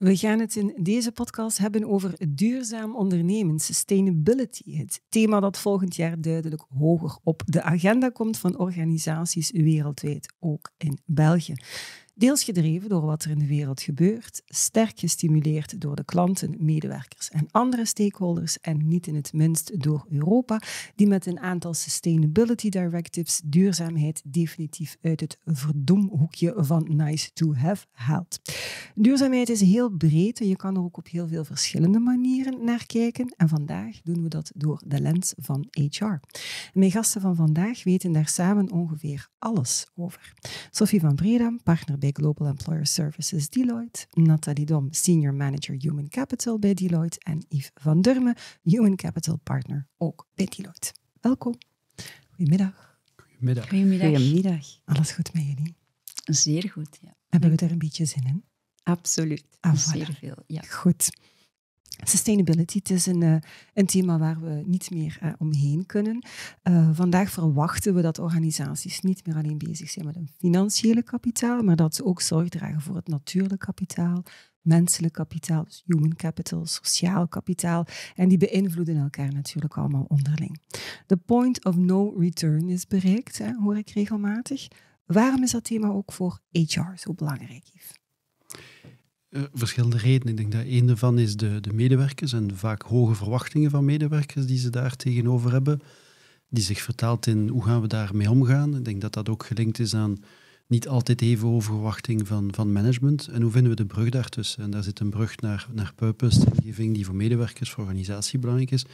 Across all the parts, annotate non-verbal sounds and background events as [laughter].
We gaan het in deze podcast hebben over duurzaam ondernemen, sustainability. Het thema dat volgend jaar duidelijk hoger op de agenda komt van organisaties wereldwijd, ook in België. Deels gedreven door wat er in de wereld gebeurt, sterk gestimuleerd door de klanten, medewerkers en andere stakeholders en niet in het minst door Europa, die met een aantal Sustainability Directives duurzaamheid definitief uit het verdomhoekje van nice to have haalt. Duurzaamheid is heel breed en je kan er ook op heel veel verschillende manieren naar kijken. En vandaag doen we dat door de lens van HR. Mijn gasten van vandaag weten daar samen ongeveer alles over. Sophie van Breda, partner bij Global Employer Services Deloitte, Nathalie Dom, Senior Manager Human Capital bij Deloitte en Yves van Durme, Human Capital Partner ook bij Deloitte. Welkom. Goedemiddag. Goedemiddag. Goedemiddag. Goedemiddag. Alles goed met jullie? Zeer goed, ja. Hebben we er een beetje zin in? Absoluut. Ah, Zeer veel, ja. Goed. Sustainability, het is een, eh, een, thema waar we niet meer eh, omheen kunnen. Eh, vandaag verwachten we dat organisaties niet meer alleen bezig zijn met hun financiële kapitaal, maar dat ze ook zorg dragen voor het natuurlijke kapitaal, menselijk kapitaal, dus human capital, sociaal kapitaal. En die beïnvloeden elkaar natuurlijk allemaal onderling. De point of no return is bereikt, hoor ik regelmatig. Waarom is dat thema ook voor HR zo belangrijk, Yves? Eh, verschillende redenen. Ik denk dat een daarvan is de, de medewerkers en vaak hoge verwachtingen van medewerkers die ze daar tegenover hebben, die zich vertaalt in hoe gaan we daarmee omgaan. Ik denk dat dat ook gelinkt is aan niet altijd even overwachting van, van management. En hoe vinden we de brug daartussen? En daar zit een brug naar, naar purpose, die voor medewerkers, voor organisatie belangrijk is.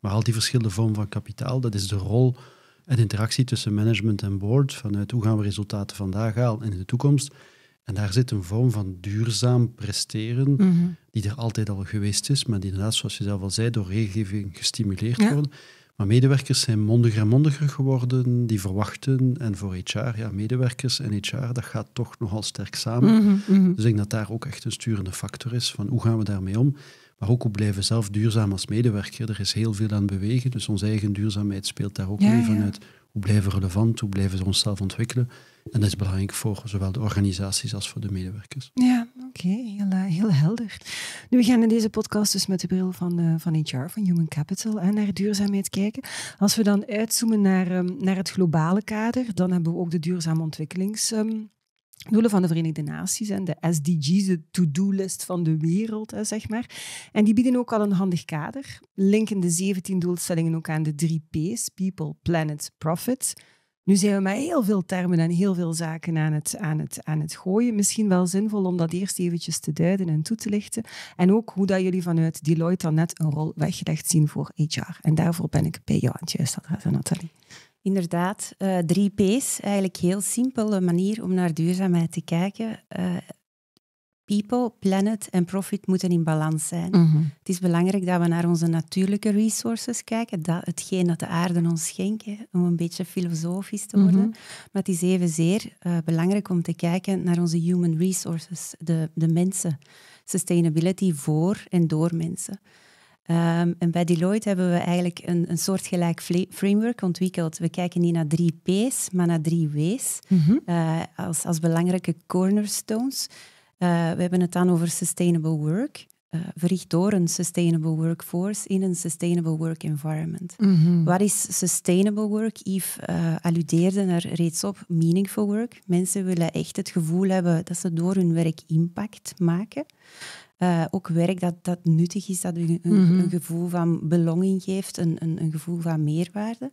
Maar al die verschillende vormen van kapitaal, dat is de rol en interactie tussen management en board, vanuit hoe gaan we resultaten vandaag halen en in de toekomst. En daar zit een vorm van duurzaam presteren, mhm. die er altijd al geweest is, maar die inderdaad, zoals je zelf al zei, door regelgeving gestimuleerd wordt. Maar medewerkers zijn mondiger en mondiger geworden, die verwachten. En voor HR, ja, medewerkers en HR, dat gaat toch nogal sterk samen. Mhm, mhm. Dus ik denk dat daar ook echt een sturende factor is van hoe gaan we daarmee om. Maar ook hoe blijven zelf duurzaam als medewerker. Er is heel veel aan bewegen, dus onze eigen duurzaamheid speelt daar ook mee vanuit hoe blijven we relevant, hoe blijven we onszelf ontwikkelen. En dat is belangrijk voor zowel de organisaties als voor de medewerkers. Ja, oké, heel, eh, heel, helder. Nu, we gaan in deze podcast dus met de bril van, eh, van HR, van Human Capital, naar duurzaamheid kijken. Als we dan uitzoomen naar, ehm, naar het globale kader, dan hebben we ook de duurzame ontwikkelings... Ehm, doelen van de Verenigde Naties en de SDG's, de to-do-list van de wereld, zeg maar. En die bieden ook al een handig kader, linken de 17 doelstellingen ook aan de drie P's, People, Planet, Profit. Nu zijn we met heel veel termen en heel veel zaken aan het, aan, het, aan het gooien. Misschien wel zinvol om dat eerst eventjes te duiden en toe te lichten. En ook hoe dat jullie vanuit Deloitte dan net een rol weggelegd zien voor HR. En daarvoor ben ik bij jou aan het juiste adres, Nathalie. Inderdaad, uh, drie P's, eigenlijk heel simpele manier om naar duurzaamheid te kijken. Eh, people, planet en profit moeten in balans zijn. Mhm. Het is belangrijk dat we naar onze natuurlijke resources kijken, dat, hetgeen dat de aarde ons schenkt, om een beetje filosofisch te worden. Mhm. Maar het is evenzeer uh, belangrijk om te kijken naar onze human resources, de, de mensen. Sustainability voor en door mensen. Ehm, en bij Deloitte hebben we eigenlijk een, een soortgelijk framework ontwikkeld. We kijken niet naar drie P's, maar naar drie W's mhm. eh, als, als belangrijke cornerstones. Eh, we hebben het dan over sustainable work. Uh, verricht door een sustainable workforce in een sustainable work environment. Mhm. Wat is sustainable work? Yves alludeerde er reeds op, meaningful work. Mensen willen echt het gevoel hebben dat ze door hun werk impact maken. Eh, ook werk dat, dat nuttig is, dat een, een, mhm. gevoel van belonging geeft, een, een, een, gevoel van meerwaarde.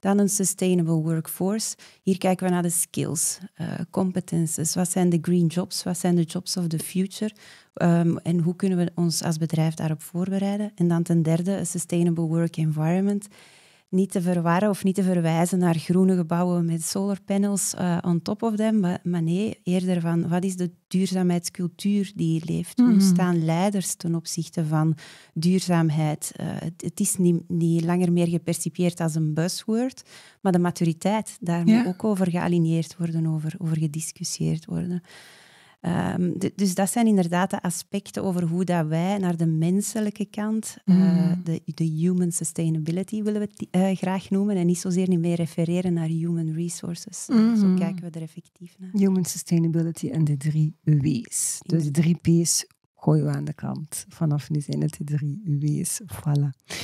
Dan een sustainable workforce. Hier kijken we naar de skills, uh, competences. Wat zijn de green jobs? Wat zijn de jobs of the future? Ehm, en hoe kunnen we ons als bedrijf daarop voorbereiden? En dan ten derde, een sustainable work environment niet te verwarren of niet te verwijzen naar groene gebouwen met solar panels eh, on top of them. Maar, nee, eerder van wat is de duurzaamheidscultuur die hier leeft? Hoe mhm. staan leiders ten opzichte van duurzaamheid? Eh, het, is niet, niet, langer meer gepercipieerd als een buzzword, maar de maturiteit, daar moet ook over gealineerd worden, over, over gediscussieerd worden. Ehm, dus dat zijn inderdaad de aspecten over hoe dat wij naar de menselijke kant, eh, mhm. de, de, human sustainability willen we het, eh, graag noemen, en niet zozeer niet meer refereren naar human resources. Zo mhm. kijken we er effectief naar. Human sustainability en de drie W's. Dus de drie P's gooien we aan de kant. Vanaf nu zijn het de drie W's. Voilà.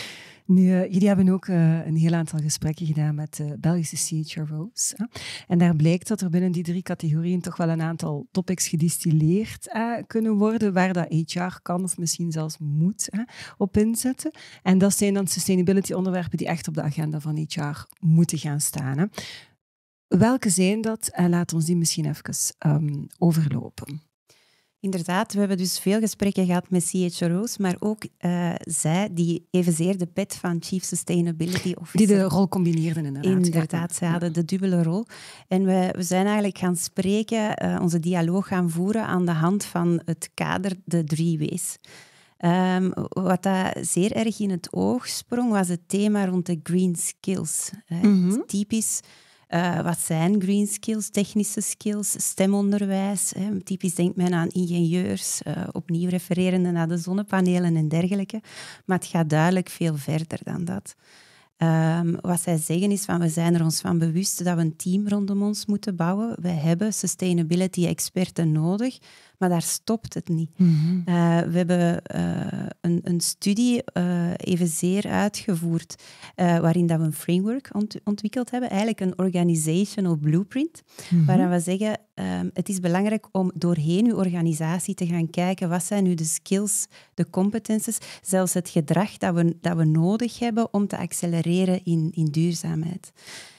Eh, jullie hebben ook eh, een heel aantal gesprekken gedaan met de Belgische CHRO's. Hè? En daar blijkt dat er binnen die drie categorieën toch wel een aantal topics gedistilleerd eh, kunnen worden, waar dat HR kan of misschien zelfs moet op inzetten. En dat zijn dan sustainability onderwerpen die echt op de agenda van HR moeten gaan staan. Hè? Welke zijn dat? En laat ons die misschien even um, overlopen. Inderdaad, we hebben dus veel gesprekken gehad met CHRO's, maar ook eh, zij die evenzeer de pet van Chief Sustainability Officer... Die de rol combineerden inderdaad. Inderdaad, zij hadden de dubbele rol. En we, we zijn eigenlijk gaan spreken, eh, onze dialoog gaan voeren aan de hand van het kader de drie W's. Ehm, wat daar zeer erg in het oog sprong, was het thema rond de green skills. Mhm. Typisch eh, wat zijn green skills, technische skills, stemonderwijs? Hè? Typisch denkt men aan ingenieurs, eh, opnieuw refererende naar de zonnepanelen en dergelijke. Maar het gaat duidelijk veel verder dan dat. Ehm, wat zij zeggen is van we zijn er ons van bewust dat we een team rondom ons moeten bouwen. We hebben sustainability experten nodig. Maar daar stopt het niet. Mhm. Eh, we hebben eh, een, een, studie eh, even evenzeer uitgevoerd waarin dat we een framework ontwikkeld hebben, eigenlijk een organizational blueprint, mhm. waarin we zeggen, ehm, het is belangrijk om doorheen uw organisatie te gaan kijken, wat zijn nu de skills, de competences, zelfs het gedrag dat we, dat we nodig hebben om te accelereren in, in duurzaamheid.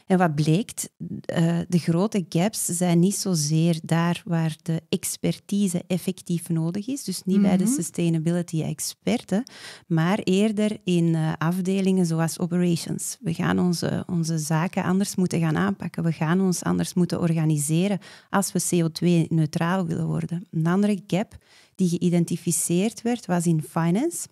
En wat bleek, eh, de grote gaps zijn niet zozeer daar waar de expertise effectief nodig is, dus niet bij de mhm. sustainability experten, maar eerder in eh, afdelingen zoals operations. We gaan onze, onze zaken anders moeten gaan aanpakken, we gaan ons anders moeten organiseren als we CO2-neutraal willen worden. Een andere gap die geïdentificeerd werd was in finance.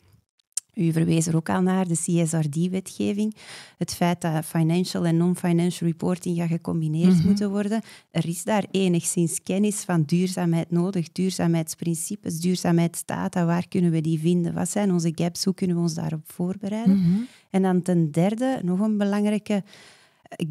U verwees er ook al naar, de CSRD-wetgeving. Het feit dat financial en non-financial reporting gecombineerd mhm. moeten worden. Er is daar enigszins kennis van duurzaamheid nodig, duurzaamheidsprincipes, duurzaamheidsdata. Waar kunnen we die vinden? Wat zijn onze gaps? Hoe kunnen we ons daarop voorbereiden? Mhm. En dan ten derde, nog een belangrijke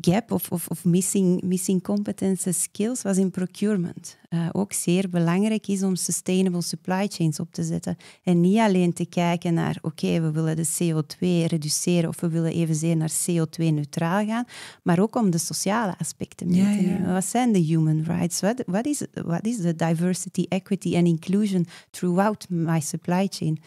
gap of, of, of, missing, missing competence skills was in procurement. Eh, ook zeer belangrijk is om sustainable supply chains op te zetten. En niet alleen te kijken naar, oké, we willen de CO2 reduceren of we willen evenzeer naar CO2-neutraal gaan, maar ook om de sociale aspecten mee te nemen. Wat zijn de human rights? Wat, is, wat is de diversity, equity en inclusion throughout my supply chain?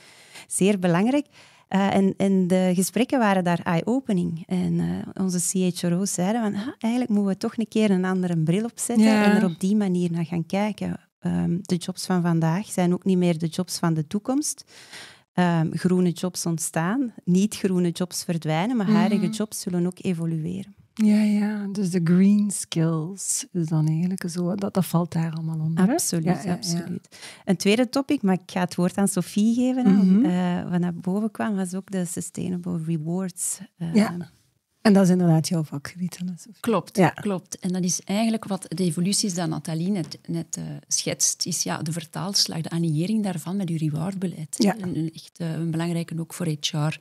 Zeer belangrijk. Uh, en, de gesprekken waren daar eye-opening. En uh, onze CHRO's zeiden van, ah, eigenlijk moeten we toch een keer een andere bril opzetten en er op die manier naar gaan kijken. Ehm, de jobs van vandaag zijn ook niet meer de jobs van de toekomst. Ehm, groene jobs ontstaan, niet-groene jobs verdwijnen, maar mm jobs zullen ook evolueren. Ja, ja, dus de green skills is dan eigenlijk zo, dat, dat valt daar allemaal onder. Absoluut, absoluut. Een tweede topic, maar ik ga het woord aan Sophie geven, mm wat naar boven kwam, was ook de Sustainable Rewards. Eh, ja. En dat is inderdaad jouw vakgebied. Hè, klopt, ja. klopt. En dat is eigenlijk wat de evoluties is dat Nathalie net, eh, schetst, is ja, de vertaalslag, de annihering daarvan met uw rewardbeleid. Ja. En, echt een belangrijke ook voor HR. Um,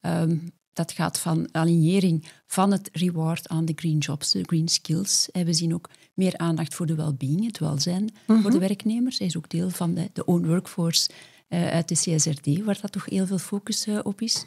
ehm, dat gaat van alignering van het reward aan de green jobs, de green skills. We zien ook meer aandacht voor de well-being, het welzijn voor de mhm. werknemers. Hij is ook deel van de, de own workforce eh, uit de CSRD, waar dat toch heel veel focus eh, op is.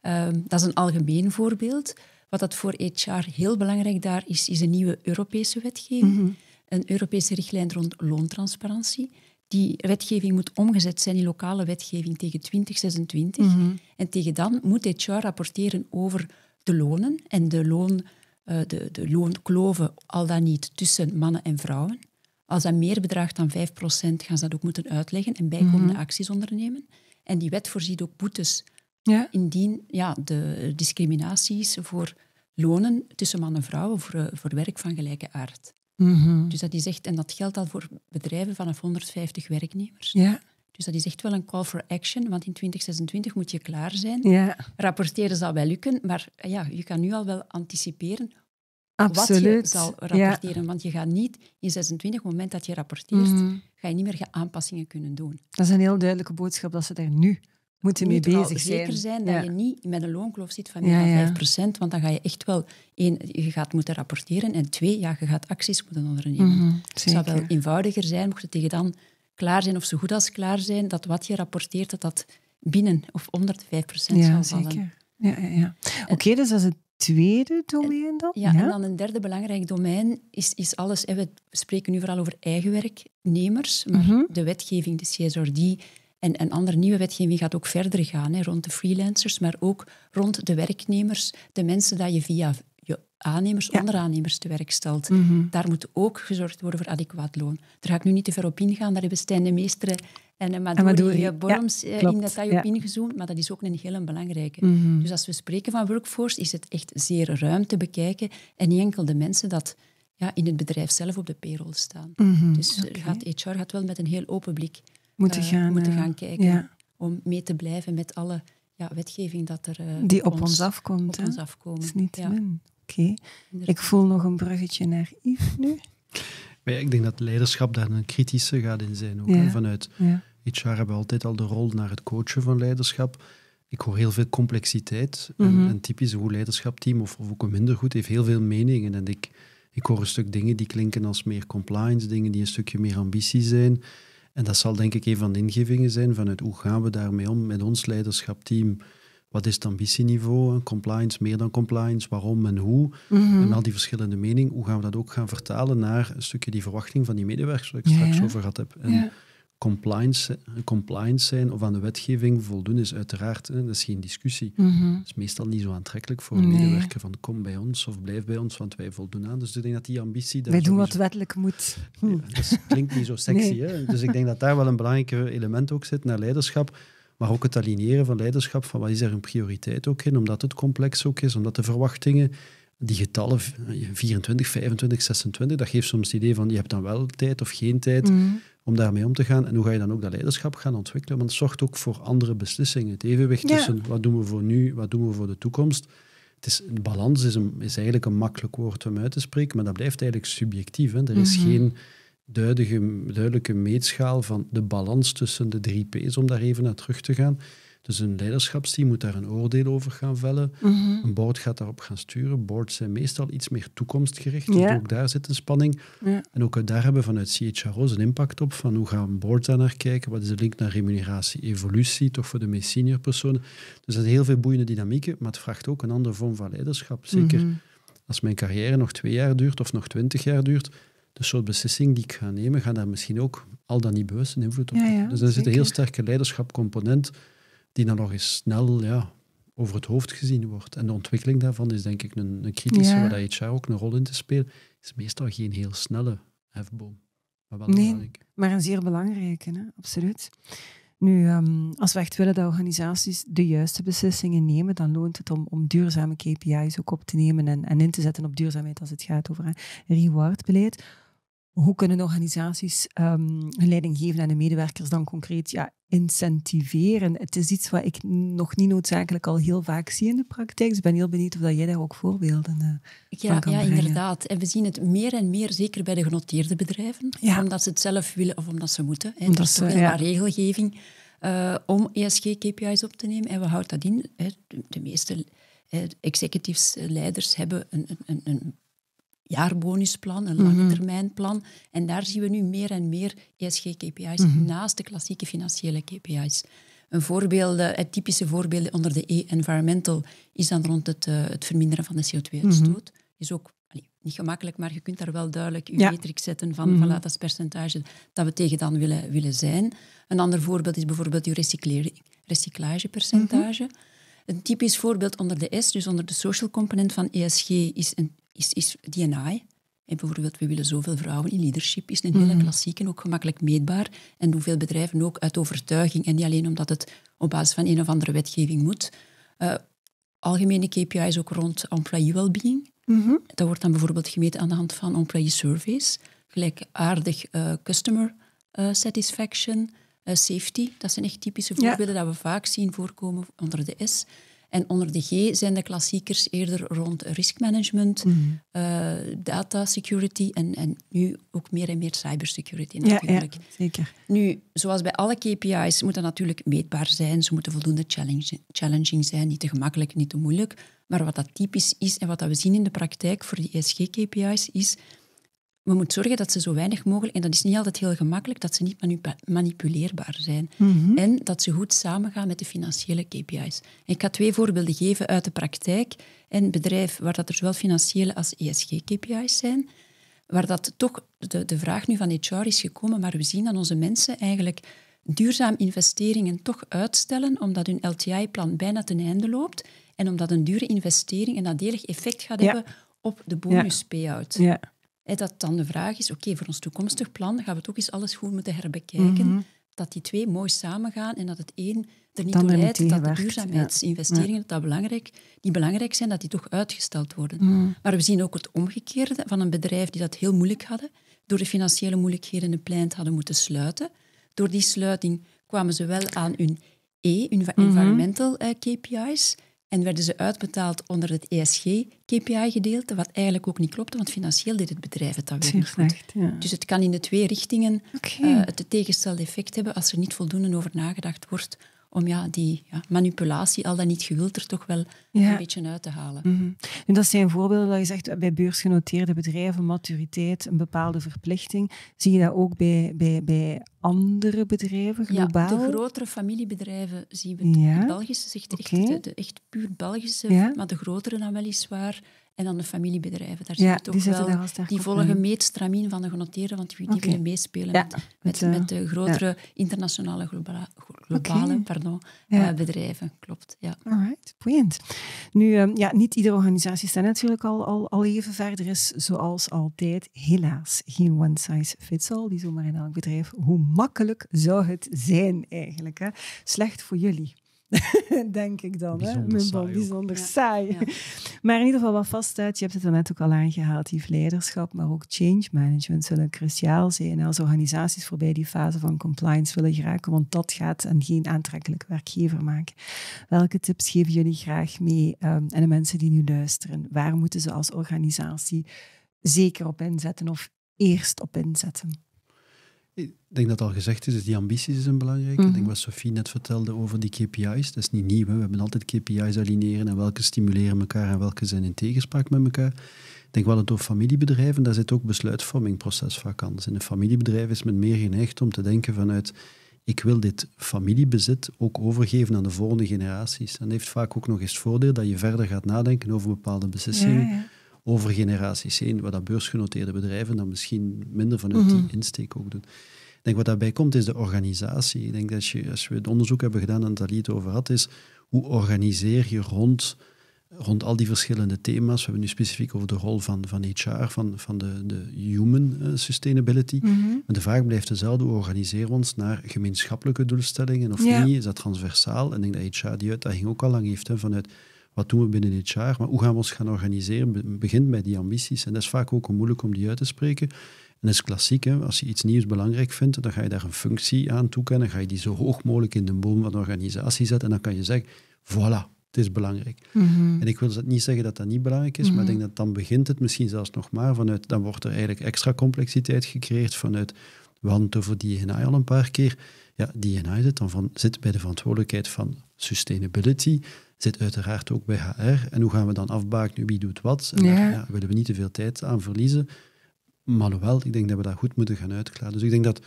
Ehm, dat is een algemeen voorbeeld. Wat dat voor HR heel belangrijk daar is, is een nieuwe Europese wetgeving. Mhm. Een Europese richtlijn rond loontransparantie die wetgeving moet omgezet zijn in lokale wetgeving tegen 2026. Mhm. En tegen dan moet HR rapporteren over de lonen en de, loon, uh, de, de loonkloven al dan niet tussen mannen en vrouwen. Als dat meer bedraagt dan 5%, gaan ze dat ook moeten uitleggen en bijkomende mhm. acties ondernemen. En die wet voorziet ook boetes ja. indien ja, de discriminaties voor lonen tussen mannen en vrouwen voor, eh, voor werk van gelijke aard. Mhm. Dus dat is echt, en dat geldt al voor bedrijven vanaf 150 werknemers. Ja. Dus dat is echt wel een call for action, want in 2026 moet je klaar zijn. Ja. Rapporteren zal wel lukken, maar ja, je kan nu al wel anticiperen Absoluut. wat je zal rapporteren. Want je gaat niet in 26, op het moment dat je rapporteert, mhm. ga je niet meer aanpassingen kunnen doen. Dat is een heel duidelijke boodschap dat ze daar nu moet je mee bezig zijn. Zeker zijn dat je niet met een loonkloof zit van meer dan 5%, want dan ga je echt wel, één, je gaat moeten rapporteren en twee, ja, je gaat acties moeten ondernemen. Mhm, het zou wel eenvoudiger zijn, mocht het tegen dan klaar zijn of zo goed als klaar zijn, dat wat je rapporteert, dat dat binnen of onder de 5% ja, zou vallen. Zeker. Ja, ja, ja. Oké, dus dat is het tweede domein dan? Ja, en dan een derde belangrijk domein is, is alles... En we spreken nu vooral over eigen werknemers, maar mhm. de wetgeving, de CSRD, en, en andere nieuwe wetgeving gaat ook verder gaan hè, rond de freelancers, maar ook rond de werknemers, de mensen dat je via je aannemers, onderaannemers te werk stelt. Mhm. Daar moet ook gezorgd worden voor adequaat loon. Daar ga ik nu niet te ver op ingaan, daar hebben Stijn de Meesteren en Madouri eh, Borms eh, in detail ja. op ingezoomd, maar dat is ook een heel belangrijke. Mhm. Dus als we spreken van workforce, is het echt zeer ruim te bekijken en niet enkel de mensen dat ja, in het bedrijf zelf op de payroll staan. Mhm. Dus eh, gaat HR gaat wel met een heel open blik moeten, eh, gaan, eh, gaan kijken. Om mee te blijven met alle ja, wetgeving dat er eh, Die op, ons, afkomt. Op ons is niet Oké. Ik voel nog een bruggetje naar Yves nu. Maar ik denk dat leiderschap daar een kritische gaat in zijn. Ook, Vanuit HR hebben we altijd al de rol naar het coachen van leiderschap. Ik hoor heel veel complexiteit. Een mhm. typisch goed leiderschapteam, of, of ook een minder goed, heeft heel veel meningen. En ik, ik hoor een stuk dingen die klinken als meer compliance, dingen die een stukje meer ambitie zijn. En dat zal denk ik een van de ingevingen zijn vanuit hoe gaan we daarmee om met ons leiderschapteam. Wat is het ambitieniveau? Compliance, meer dan compliance, waarom en hoe? Mhm. En al die verschillende meningen, hoe gaan we dat ook gaan vertalen naar een stukje die verwachting van die medewerkers waar ik straks over gehad heb. En compliance, eh, compliance zijn of aan de wetgeving voldoen is uiteraard, hè, dat is geen discussie. Mhm. Dat is meestal niet zo aantrekkelijk voor een medewerker van kom bij ons of blijf bij ons, want wij voldoen aan. Dus ik denk dat die ambitie... wij doen wat wettelijk moet. Ja, dat klinkt niet zo [laughs] sexy. Hè? Dus ik denk dat daar wel een belangrijk element ook zit naar leiderschap. Maar ook het aligneren van leiderschap, van wat is er een prioriteit ook in, omdat het complex ook is, omdat de verwachtingen die getallen 24, 25, 26, dat geeft soms het idee van je hebt dan wel tijd of geen tijd mhm. om daarmee om te gaan. En hoe ga je dan ook dat leiderschap gaan ontwikkelen? Want het zorgt ook voor andere beslissingen. Het evenwicht tussen wat doen we voor nu, wat doen we voor de toekomst. Het is, balans is, een, is eigenlijk een makkelijk woord om uit te spreken, maar dat blijft eigenlijk subjectief. Hè? Er is mhm. geen duidelijke, duidelijke meetschaal van de balans tussen de drie P's, om daar even naar terug te gaan. Dus een leiderschapsteam moet daar een oordeel over gaan vellen. Mhm. Een board gaat daarop gaan sturen. Boards zijn meestal iets meer toekomstgericht. ook daar zit een spanning. En ook daar hebben vanuit CHRO's een impact op. Van hoe gaan boards daar naar kijken? Wat is de link naar remuneratie, evolutie, toch voor de meest senior personen? Dus dat zijn heel veel boeiende dynamieken. Maar het vraagt ook een andere vorm van leiderschap. Zeker mhm. als mijn carrière nog twee jaar duurt of nog twintig jaar duurt de soort beslissing die ik ga nemen, gaan daar misschien ook al dan niet bewust een invloed op hebben. dus er zit een heel sterke leiderschapcomponent die dan nog eens snel ja, over het hoofd gezien wordt. En de ontwikkeling daarvan is denk ik een, een kritische, ja. waar HR ook een rol in te spelen, is meestal geen heel snelle hefboom. Maar wel nee, belangrijk. maar een zeer belangrijke, hè? absoluut. Nu, ehm, als we echt willen dat organisaties de juiste beslissingen nemen, dan loont het om, om duurzame KPI's ook op te nemen en, en in te zetten op duurzaamheid als het gaat over reward rewardbeleid hoe kunnen organisaties um, leiding geven aan de medewerkers dan concreet ja, incentiveren? Het is iets wat ik nog niet noodzakelijk al heel vaak zie in de praktijk. Dus ik ben heel benieuwd of jij daar ook voorbeelden eh, ja, van kan Ja, inderdaad. En we zien het meer en meer, zeker bij de genoteerde bedrijven. Omdat ze het zelf willen of omdat ze moeten. Hè. Omdat er is toch regelgeving eh, om ESG-KPIs op te nemen. En we houden dat in. De, meeste executives, eh, leiders hebben een, een, een jaarbonusplan, een mm langetermijnplan. En daar zien we nu meer en meer ESG-KPI's mhm. naast de klassieke financiële KPI's. Een voorbeeld, eh, het typische voorbeeld onder de E-environmental is dan rond het, eh, het verminderen van de CO2-uitstoot. Mhm. Is ook niet gemakkelijk, maar je kunt daar wel duidelijk je ja. metric zetten van, mm dat percentage dat we tegen dan willen, willen zijn. Een ander voorbeeld is bijvoorbeeld je recyclagepercentage. Mhm. Een typisch voorbeeld onder de S, dus onder de social component van ESG, is een is, is DNA. En bijvoorbeeld, we willen zoveel vrouwen in leadership, is een hele mhm. klassieke en ook gemakkelijk meetbaar. En hoeveel bedrijven ook uit overtuiging, en niet alleen omdat het op basis van een of andere wetgeving moet. Uh, algemene KPI's ook rond employee well-being. Mhm. Dat wordt dan bijvoorbeeld gemeten aan de hand van employee surveys. Gelijkaardig uh, eh, customer eh, satisfaction, safety. Dat zijn echt typische voorbeelden ja. dat we vaak zien voorkomen onder de S. En onder de G zijn de klassiekers eerder rond risk management, mhm. eh, data security en, en nu ook meer en meer cybersecurity natuurlijk. Ja, zeker. Nu, zoals bij alle KPI's moet dat natuurlijk meetbaar zijn. Ze moeten voldoende challenging zijn, niet te gemakkelijk, niet te moeilijk. Maar wat dat typisch is en wat dat we zien in de praktijk voor die ESG-KPI's is we moeten zorgen dat ze zo weinig mogelijk, en dat is niet altijd heel gemakkelijk, dat ze niet manipuleerbaar zijn. Mhm. En dat ze goed samengaan met de financiële KPI's. Ik ga twee voorbeelden geven uit de praktijk. Een bedrijf waar dat er zowel financiële als ESG-KPI's zijn, waar dat toch de, de vraag nu van HR is gekomen, maar we zien dat onze mensen eigenlijk duurzaam investeringen toch uitstellen, omdat hun LTI-plan bijna ten einde loopt en omdat een dure investering een nadelig effect gaat hebben op de bonus payout. Ja dat dan de vraag is, oké, voor ons toekomstig plan gaan we toch eens alles goed moeten herbekijken. Mhm. Dat die twee mooi samengaan en dat het één er niet door toe leidt dat de duurzaamheidsinvesteringen dat belangrijk, die belangrijk zijn, dat die toch uitgesteld worden. Mhm. Maar we zien ook het omgekeerde van een bedrijf die dat heel moeilijk hadden, door de financiële moeilijkheden een plant hadden moeten sluiten. Door die sluiting kwamen ze wel aan hun E, hun mhm. environmental eh, KPIs, en werden ze uitbetaald onder het ESG-KPI-gedeelte, wat eigenlijk ook niet klopte, want financieel deed het bedrijf het dan weer niet goed. Dus het kan in de twee richtingen eh, het tegenstelde effect hebben als er niet voldoende over nagedacht wordt om ja, die ja, manipulatie, al dan niet gewild, er toch wel een beetje uit te halen. Mhm. dat zijn voorbeelden dat je zegt bij beursgenoteerde bedrijven, maturiteit, een bepaalde verplichting. Zie je dat ook bij, bij, bij andere bedrijven globaal? Ja, de grotere familiebedrijven zien we. het. De Belgische, zegt echt, de, echt puur Belgische, maar de grotere dan weliswaar en dan de familiebedrijven, daar ja, zit ook die wel, die volgen meetstramien van de genoteerden, want die okay. willen meespelen met, eh, met, de grotere internationale globale, globale pardon, eh, bedrijven. Klopt, ja. Alright, boeiend. Nu, ehm, ja, niet iedere organisatie staat natuurlijk al, al, al even verder is, zoals altijd, helaas geen one size fits all, die zomaar in elk bedrijf. Hoe makkelijk zou het zijn eigenlijk? Hè? Slecht voor jullie. [laughs] denk ik dan. Bijzonder hè? Mijn saai bijzonder saai. [laughs] maar in ieder geval wat vaststaat, je hebt het er net ook al aangehaald, die leiderschap, maar ook change management zullen cruciaal zijn als organisaties voorbij die fase van compliance willen geraken, want dat gaat een geen aantrekkelijk werkgever maken. Welke tips geven jullie graag mee um, ehm, aan de mensen die nu luisteren? Waar moeten ze als organisatie zeker op inzetten of eerst op inzetten? Ik denk dat al gezegd is, die ambities zijn belangrijk. Ik denk mhm. wat Sofie net vertelde over die KPI's, dat is niet nieuw. We hebben altijd KPI's alineren en welke stimuleren elkaar en welke zijn in tegenspraak met elkaar. Ik denk wel dat door familiebedrijven, daar zit ook besluitvormingproces vaak anders. In een familiebedrijf is men meer geneigd om te denken vanuit ik wil dit familiebezit ook overgeven aan de volgende generaties. En dat heeft vaak ook nog eens het voordeel dat je verder gaat nadenken over bepaalde beslissingen over generaties heen, wat dat beursgenoteerde bedrijven dan misschien minder vanuit die mhm. insteek ook doen. Ik denk wat daarbij komt is de organisatie. Ik denk dat je, als we het onderzoek hebben gedaan en dat het over had, is hoe organiseer je rond, rond al die verschillende thema's. We hebben nu specifiek over de rol van, van HR, van, van de, de human eh, sustainability. Mhm. Maar de vraag blijft dezelfde, hoe organiseren we ons naar gemeenschappelijke doelstellingen of niet? Is dat transversaal? En ik denk dat HR die uitdaging ook al lang heeft, hè, vanuit wat doen we binnen jaar? maar hoe gaan we ons gaan organiseren, begint bij die ambities. En dat is vaak ook moeilijk om die uit te spreken. En dat is klassiek, hè? als je iets nieuws belangrijk vindt, dan ga je daar een functie aan toekennen, ga je die zo hoog mogelijk in de boom van de organisatie zetten en dan kan je zeggen, voilà, het is belangrijk. Mhm. En ik wil dus niet zeggen dat dat niet belangrijk is, maar ik denk mhm. dat dan begint het misschien zelfs nog maar vanuit, dan wordt er eigenlijk extra complexiteit gecreëerd vanuit, Want over die over DNI al een paar keer, ja, die zit dan van, zit bij de verantwoordelijkheid van sustainability, zit uiteraard ook bij HR. En hoe gaan we dan afbakenen wie doet wat? En Daar ja, willen we niet te veel tijd aan verliezen. Maar wel. ik denk dat we dat goed moeten gaan uitklaren. Dus ik denk dat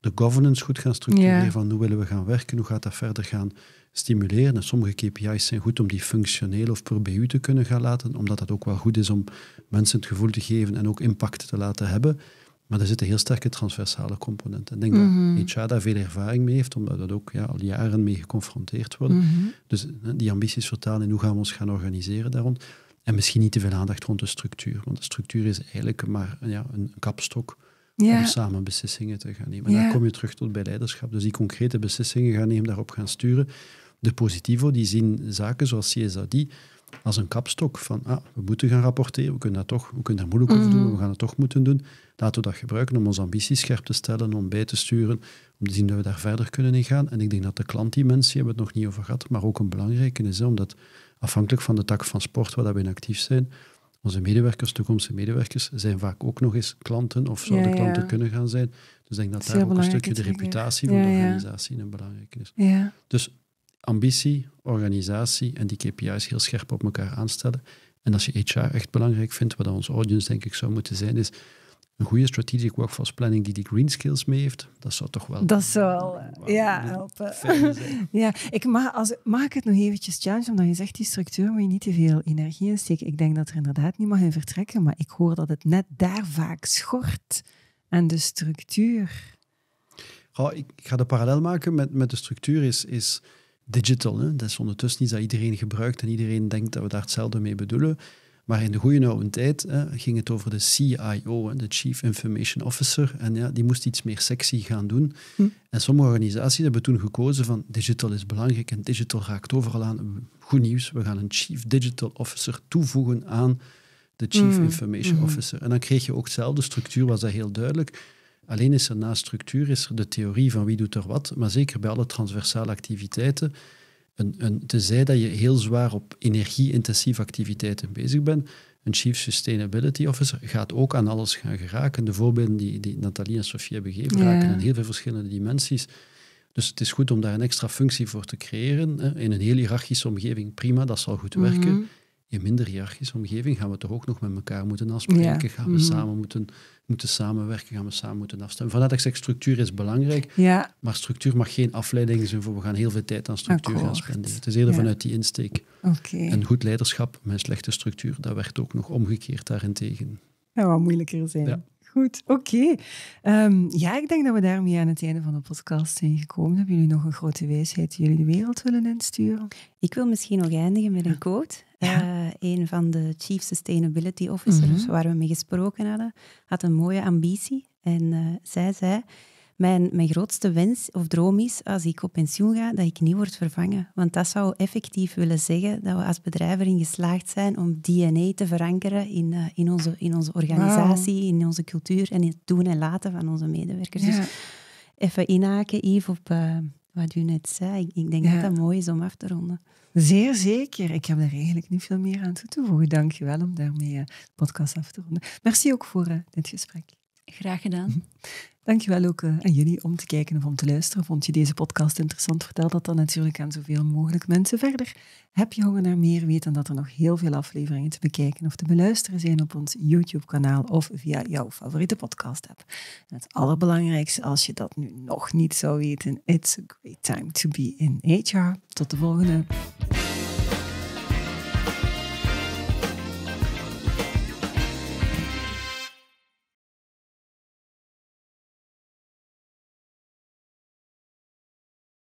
de governance goed gaan structureren van hoe willen we gaan werken, hoe gaat dat verder gaan stimuleren. En sommige KPI's zijn goed om die functioneel of per BU te kunnen gaan laten, omdat dat ook wel goed is om mensen het gevoel te geven en ook impact te laten hebben. Maar er zit een heel sterke transversale componenten. Ik denk dat HR mhm. daar veel ervaring mee heeft, omdat dat ook ja, al jaren mee geconfronteerd wordt. Mhm. Dus die ambities vertalen in hoe gaan we ons gaan organiseren daarom. En misschien niet te veel aandacht rond de structuur. Want de structuur is eigenlijk maar ja, een kapstok om samen beslissingen te gaan nemen. En Daar kom je terug tot bij leiderschap. Dus die concrete beslissingen gaan nemen, daarop gaan sturen. De positivo, die zien zaken zoals CSAD als een kapstok van ah, we moeten gaan rapporteren, we kunnen dat toch, we kunnen daar moeilijk over mhm. doen, we gaan het toch moeten doen. Laten we dat gebruiken om onze ambities scherp te stellen, om bij te sturen, om te zien dat we daar verder kunnen in gaan. En ik denk dat de klantdimensie, hebben we het nog niet over gehad, maar ook een belangrijke is, omdat afhankelijk van de tak van sport waar we in actief zijn, onze medewerkers, toekomstige medewerkers, zijn vaak ook nog eens klanten of zouden klanten kunnen gaan zijn. Dus ik denk dat, dat daar ook een stukje de reputatie van de organisatie een belangrijke is. Dus ambitie, organisatie en die KPI's heel scherp op elkaar aanstellen. En als je HR echt belangrijk vindt, wat onze audience denk ik zou moeten zijn, is een goede strategic workforce planning die die green skills mee heeft, dat zou toch wel... Dat zou wel, ja, helpen. [laughs] ja, ik mag, als, ik het nog eventjes challenge, omdat je zegt, die structuur moet je niet te veel energie in steken. Ik denk dat er inderdaad niet mag in vertrekken, maar ik hoor dat het net daar vaak schort aan de structuur. Oh, ik, ga de parallel maken met, met de structuur, is, is digital. Hè? Dat is ondertussen iets dat iedereen gebruikt en iedereen denkt dat we daar hetzelfde mee bedoelen. Maar in de goede oude tijd ging het over de CIO, de Chief Information Officer. En ja, die moest iets meer sexy gaan doen. Hm. En sommige organisaties hebben toen gekozen van digital is belangrijk en digital raakt overal aan. Goed nieuws, we gaan een Chief Digital Officer toevoegen aan de Chief hm. Information hm. Officer. En dan kreeg je ook dezelfde structuur, was dat heel duidelijk. Alleen is er na structuur is er de theorie van wie doet er wat, maar zeker bij alle transversale activiteiten een, tenzij dat je heel zwaar op energie-intensieve activiteiten bezig bent. Een Chief Sustainability Officer gaat ook aan alles gaan geraken. De voorbeelden die, die Nathalie en Sofie hebben gegeven, raken in heel veel verschillende dimensies. Dus het is goed om daar een extra functie voor te creëren. In een heel hiërarchische omgeving, prima, dat zal goed werken. Mhm in minder hiërarchische omgeving gaan we toch ook nog met elkaar moeten afspreken, gaan we mhm. samen moeten, moeten samenwerken, gaan we samen moeten afstemmen. Vandaar dat ik zeg, structuur is belangrijk, ja. maar structuur mag geen afleiding zijn voor we gaan heel veel tijd aan structuur gaan spenderen. Het is eerder vanuit die insteek. Okay. En goed leiderschap met slechte structuur, dat werd ook nog omgekeerd daarentegen. Dat zou moeilijker zijn. Goed, oké. Ehm, ja, ik denk dat we daarmee aan het einde van de podcast zijn gekomen. Hebben jullie nog een grote wijsheid die jullie de wereld willen insturen? Ik wil misschien nog eindigen met een quote eh, een van de Chief Sustainability Officers mhm. waar we mee gesproken hadden, had een mooie ambitie. En eh, zij zei, mijn, mijn grootste wens of droom is als ik op pensioen ga, dat ik niet word vervangen. Want dat zou effectief willen zeggen dat we als bedrijf erin geslaagd zijn om DNA te verankeren in, eh, in, onze, in onze organisatie, in onze cultuur en in het doen en laten van onze medewerkers. Dus ja. Dus even inhaken, Yves, op wat u net zei. Ik, denk dat dat mooi is om af te ronden. Zeer zeker. Ik heb er eigenlijk niet veel meer aan toe te voegen. Dank je wel om daarmee eh, de podcast af te ronden. Merci ook voor eh, dit gesprek. Graag gedaan. Mhm. Dankjewel ook aan jullie om te kijken of om te luisteren. Vond je deze podcast interessant? Vertel dat dan natuurlijk aan zoveel mogelijk mensen verder. Heb je honger naar meer? Weet dan dat er nog heel veel afleveringen te bekijken of te beluisteren zijn op ons YouTube-kanaal of via jouw favoriete podcast-app. Het allerbelangrijkste, als je dat nu nog niet zou weten, it's a great time to be in HR. Tot de volgende.